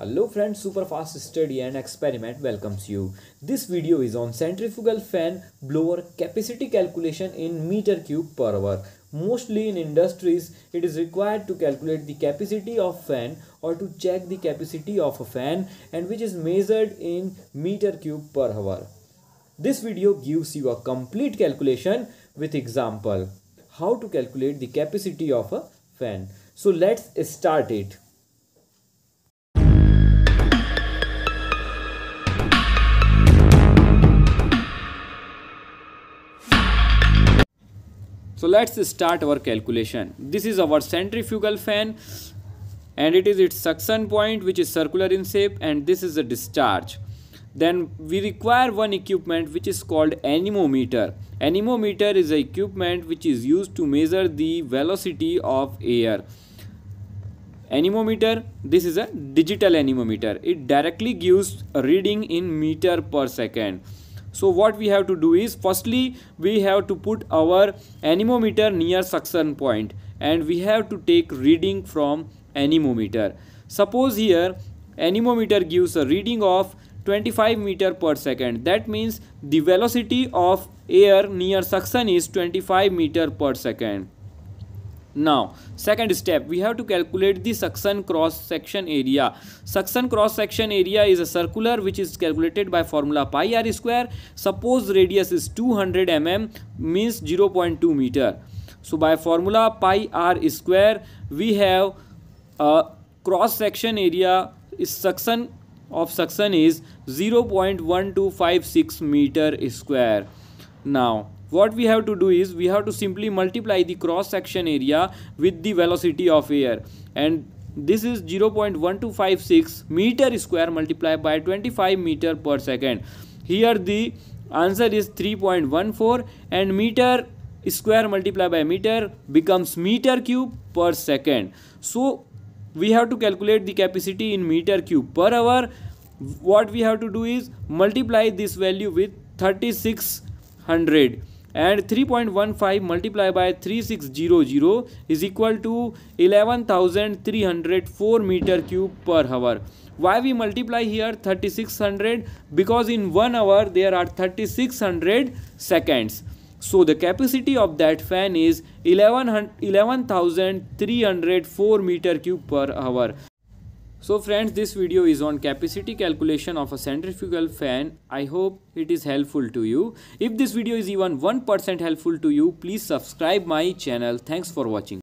Hello friends, super fast Study and Experiment welcomes you. This video is on centrifugal fan blower capacity calculation in meter cube per hour. Mostly in industries, it is required to calculate the capacity of fan or to check the capacity of a fan and which is measured in meter cube per hour. This video gives you a complete calculation with example how to calculate the capacity of a fan. So let's start it. so let's start our calculation this is our centrifugal fan and it is its suction point which is circular in shape and this is the discharge then we require one equipment which is called anemometer anemometer is a equipment which is used to measure the velocity of air anemometer this is a digital anemometer it directly gives a reading in meter per second so what we have to do is firstly we have to put our anemometer near suction point and we have to take reading from anemometer suppose here anemometer gives a reading of 25 meter per second that means the velocity of air near suction is 25 meter per second now second step we have to calculate the suction cross section area suction cross section area is a circular which is calculated by formula pi r square suppose radius is 200 mm means 0.2 meter so by formula pi r square we have a cross section area is suction of suction is 0.1256 meter square now what we have to do is we have to simply multiply the cross section area with the velocity of air and this is 0.1256 meter square multiplied by 25 meter per second here the answer is 3.14 and meter square multiplied by meter becomes meter cube per second so we have to calculate the capacity in meter cube per hour what we have to do is multiply this value with 3600 and 3.15 multiplied by 3600 is equal to 11304 meter cube per hour why we multiply here 3600 because in one hour there are 3600 seconds so the capacity of that fan is 11304 meter cube per hour so friends this video is on capacity calculation of a centrifugal fan. I hope it is helpful to you. If this video is even 1% helpful to you please subscribe my channel. Thanks for watching.